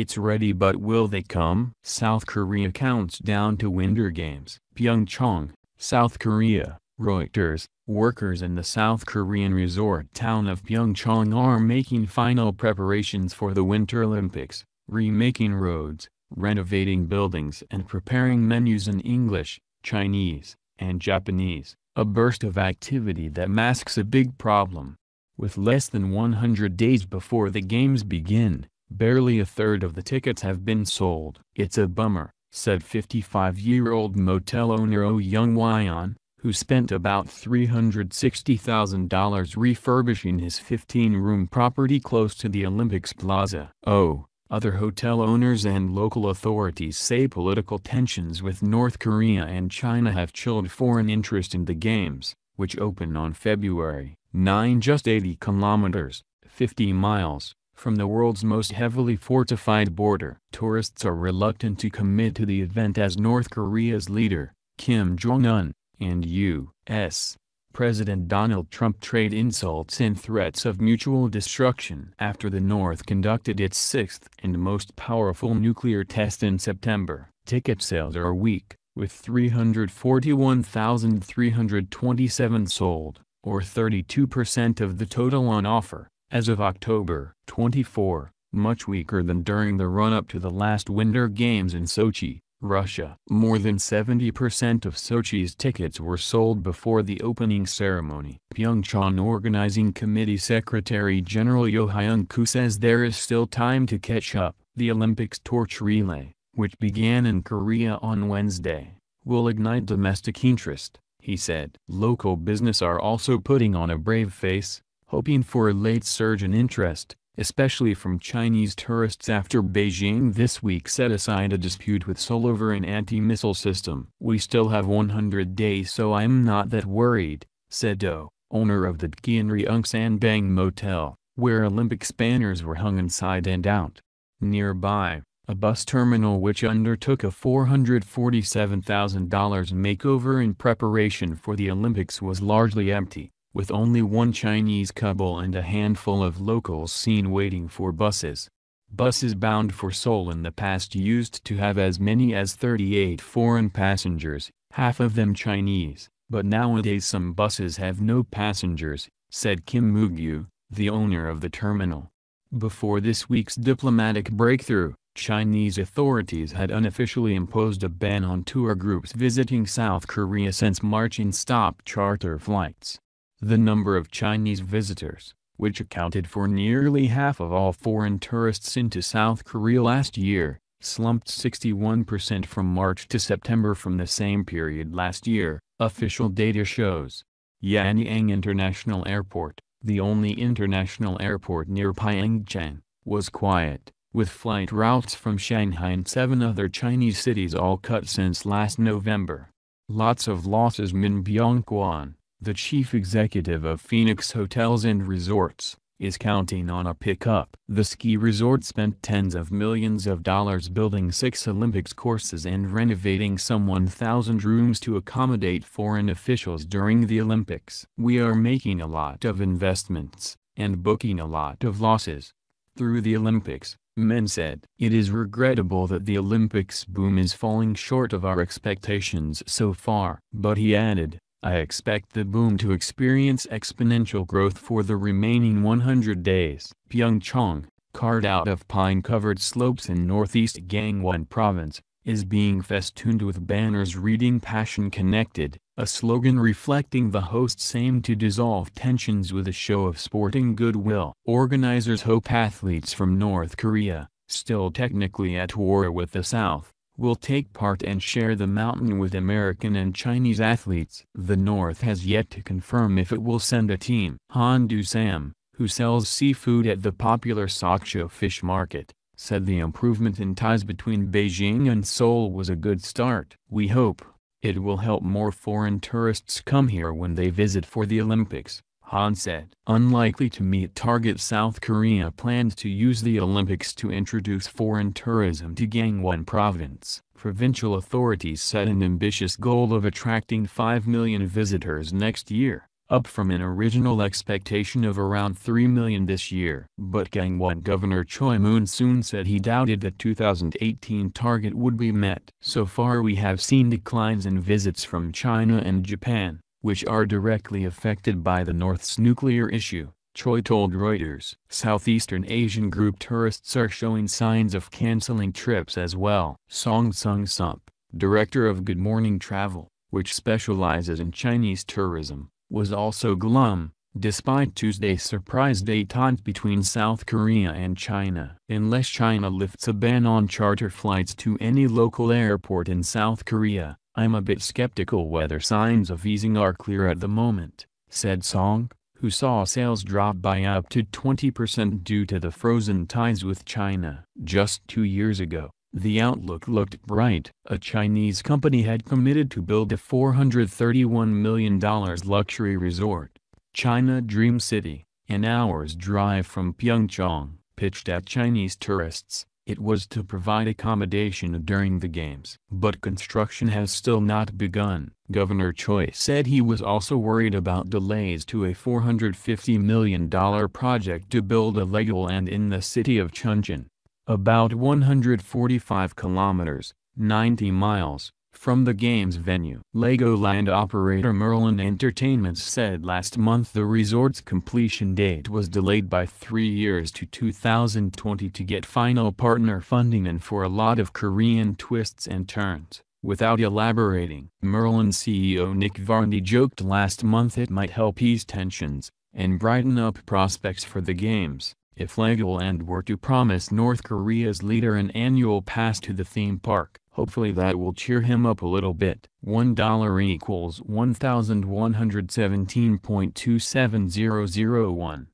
It's ready but will they come? South Korea counts down to Winter Games. Pyeongchang, South Korea, Reuters, workers in the South Korean resort town of Pyeongchang are making final preparations for the Winter Olympics, remaking roads, renovating buildings and preparing menus in English, Chinese, and Japanese, a burst of activity that masks a big problem. With less than 100 days before the games begin, Barely a third of the tickets have been sold. It's a bummer, said 55-year-old motel owner Oh Young Wyon, who spent about $360,000 refurbishing his 15-room property close to the Olympics Plaza. Oh, other hotel owners and local authorities say political tensions with North Korea and China have chilled foreign interest in the Games, which open on February 9 just 80 kilometers, 50 miles, from the world's most heavily fortified border. Tourists are reluctant to commit to the event as North Korea's leader, Kim Jong-un, and U.S. President Donald Trump trade insults and threats of mutual destruction after the North conducted its sixth and most powerful nuclear test in September. Ticket sales are weak, with 341,327 sold, or 32% of the total on offer as of October 24, much weaker than during the run-up to the last Winter Games in Sochi, Russia. More than 70% of Sochi's tickets were sold before the opening ceremony. Pyeongchang Organizing Committee Secretary General hyung koo says there is still time to catch up. The Olympics torch relay, which began in Korea on Wednesday, will ignite domestic interest, he said. Local business are also putting on a brave face, hoping for a late surge in interest, especially from Chinese tourists after Beijing this week set aside a dispute with Seoul over an anti-missile system. We still have 100 days so I'm not that worried, said Do, owner of the Gyeonryung Motel, where Olympic spanners were hung inside and out. Nearby, a bus terminal which undertook a $447,000 makeover in preparation for the Olympics was largely empty with only one Chinese couple and a handful of locals seen waiting for buses. Buses bound for Seoul in the past used to have as many as 38 foreign passengers, half of them Chinese, but nowadays some buses have no passengers, said Kim Mugyu, the owner of the terminal. Before this week's diplomatic breakthrough, Chinese authorities had unofficially imposed a ban on tour groups visiting South Korea since March and stopped charter flights. The number of Chinese visitors, which accounted for nearly half of all foreign tourists into South Korea last year, slumped 61% from March to September from the same period last year, official data shows. Yanyang International Airport, the only international airport near Pyeongchang, was quiet, with flight routes from Shanghai and seven other Chinese cities all cut since last November. Lots of losses Min Byung-kwan, the chief executive of Phoenix Hotels and Resorts, is counting on a pickup. The ski resort spent tens of millions of dollars building six Olympics courses and renovating some 1,000 rooms to accommodate foreign officials during the Olympics. We are making a lot of investments, and booking a lot of losses. Through the Olympics, Men said, It is regrettable that the Olympics boom is falling short of our expectations so far. But he added, I expect the boom to experience exponential growth for the remaining 100 days. Pyeongchang, carved out of pine-covered slopes in northeast Gangwon province, is being festooned with banners reading Passion Connected, a slogan reflecting the host's aim to dissolve tensions with a show of sporting goodwill. Organizers hope athletes from North Korea, still technically at war with the South, will take part and share the mountain with American and Chinese athletes. The North has yet to confirm if it will send a team. Han Du Sam, who sells seafood at the popular Sokcho fish market, said the improvement in ties between Beijing and Seoul was a good start. We hope it will help more foreign tourists come here when they visit for the Olympics. Han said. Unlikely to meet target South Korea plans to use the Olympics to introduce foreign tourism to Gangwon province. Provincial authorities set an ambitious goal of attracting 5 million visitors next year, up from an original expectation of around 3 million this year. But Gangwon Governor Choi Moon-soon said he doubted the 2018 target would be met. So far we have seen declines in visits from China and Japan which are directly affected by the North's nuclear issue, Choi told Reuters. Southeastern Asian group tourists are showing signs of canceling trips as well. Song Sung Sup, director of Good Morning Travel, which specializes in Chinese tourism, was also glum, despite Tuesday's surprise détente between South Korea and China. Unless China lifts a ban on charter flights to any local airport in South Korea, I'm a bit skeptical whether signs of easing are clear at the moment, said Song, who saw sales drop by up to 20% due to the frozen ties with China. Just two years ago, the outlook looked bright. A Chinese company had committed to build a $431 million luxury resort, China Dream City, an hour's drive from Pyeongchang, pitched at Chinese tourists, it was to provide accommodation during the games. But construction has still not begun. Governor Choi said he was also worried about delays to a $450 million project to build a land in the city of Chuncheon. About 145 kilometers, 90 miles, from the game's venue, Legoland operator Merlin Entertainments said last month the resort's completion date was delayed by three years to 2020 to get final partner funding and for a lot of Korean twists and turns. Without elaborating, Merlin CEO Nick Varney joked last month it might help ease tensions and brighten up prospects for the games if Legoland were to promise North Korea's leader an annual pass to the theme park. Hopefully that will cheer him up a little bit. $1 equals 1117.27001.